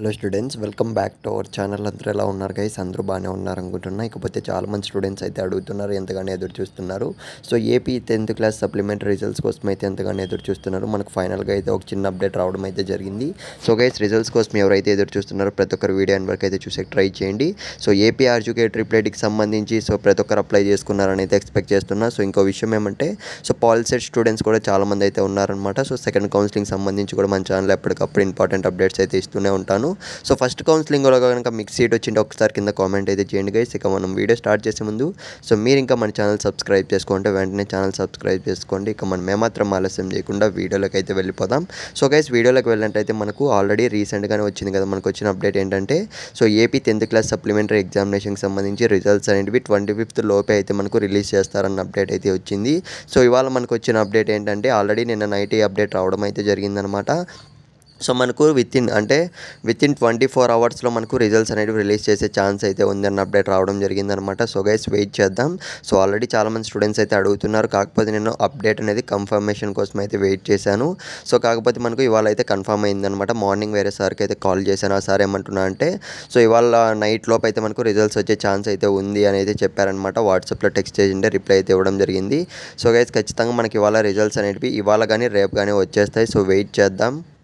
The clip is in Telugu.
hello students welcome back to our channel అందరూ ఎలా ఉన్నారు గైస్ అందరూ బాగానే ఉన్నారు అనుకుంటున్నా ఇకపోతే మంది స్టూడెంట్స్ అయితే అడుగుతున్నారు ఎంతగానే ఎదురు చూస్తున్నారు so AP tenth class supplementary results కోసం అయితే ఎంతగానో ఎదురు చూస్తున్నారు మనకు ఫైనల్గా అయితే ఒక చిన్న అప్డేట్ రావడం అయితే జరిగింది సో గైస్ రిజల్ట్స్ కోసం ఎవరైతే ఎదురు చూస్తున్నారో ప్రతి ఒక్కరు వీడియో వరకు అయితే చూసే ట్రై చేయండి సో ఏపీ ఆర్జుకే ట్రిప్లెట్కి సంబంధించి సో ప్రతి ఒక్కరు అప్లై చేసుకున్నారని అయితే ఎక్స్పెక్ట్ చేస్తున్నా సో ఇంకో విషయం ఏమంటే సో పాలిసెట్ స్టూడెంట్స్ కూడా చాలా మంది అయితే ఉన్నారనమాట సో సెకండ్ కౌన్సిలింగ్ సంబంధించి కూడా మన ఛానల్ ఎప్పటికప్పుడు ఇంపార్టెంట్ అప్డేట్స్ అయితే ఇస్తూనే ఉంటాను చేస్తాను సో ఫస్ట్ కౌన్సిలింగ్లో కనుక మీకు సీట్ వచ్చింటే ఒకసారి కింద కామెంట్ అయితే చేయండి గైస్ ఇక మనం వీడియో స్టార్ట్ చేసే ముందు సో మీరు ఇంకా మన ఛానల్ సబ్స్క్రైబ్ చేసుకుంటే వెంటనే ఛానల్ సబ్స్క్రైబ్ చేసుకోండి ఇక మనం మేమాత్రం ఆలస్యం చేయకుండా వీడియోలోకి అయితే వెళ్ళిపోదాం సో గైస్ వీడియోలోకి వెళ్ళినట్టయితే మనకు ఆల్రెడీ రీసెంట్గానే వచ్చింది కదా మనకు వచ్చిన అప్డేట్ ఏంటంటే so AP tenth class supplementary ఎగ్జామినేషన్కి సంబంధించి రిజల్ట్స్ అనేవి ట్వంటీ ఫిఫ్త్ లోపే అయితే మనకు రిలీజ్ చేస్తారన్న అప్డేట్ అయితే వచ్చింది సో ఇవాళ మనకు వచ్చిన అప్డేట్ ఏంటంటే ఆల్రెడీ నిన్న నైట్ ఈ అప్డేట్ రావడం అయితే జరిగిందనమాట సో మనకు విత్ ఇన్ అంటే విత్ ఇన్ ట్వంటీ ఫోర్ అవర్స్లో మనకు రిజల్ట్స్ అనేవి రిలీజ్ చేసే ఛాన్స్ అయితే ఉందన్న అప్డేట్ రావడం జరిగిందనమాట సో గైస్ వెయిట్ చేద్దాం సో ఆల్రెడీ చాలామంది స్టూడెంట్స్ అయితే అడుగుతున్నారు కాకపోతే నేను అప్డేట్ అనేది కన్ఫర్మేషన్ కోసం అయితే వెయిట్ చేశాను సో కాకపోతే మనకు ఇవాళ అయితే కన్ఫర్మ్ అయిందనమాట మార్నింగ్ వేరే సార్కి అయితే కాల్ చేశాను ఆ సార్ ఏమంటున్నా అంటే సో ఇవాళ నైట్ లోపు అయితే మనకు రిజల్ట్స్ వచ్చే ఛాన్స్ అయితే ఉంది అని అయితే చెప్పారనమాట వాట్సాప్లో టెక్స్ట్ చేసింటే రిప్లై అయితే ఇవ్వడం జరిగింది సో గైస్ ఖచ్చితంగా మనకి ఇవాళ రిజల్ట్స్ అనేవి ఇవాళ కానీ రేపు కానీ వచ్చేస్తాయి సో వెయిట్ చేద్దాం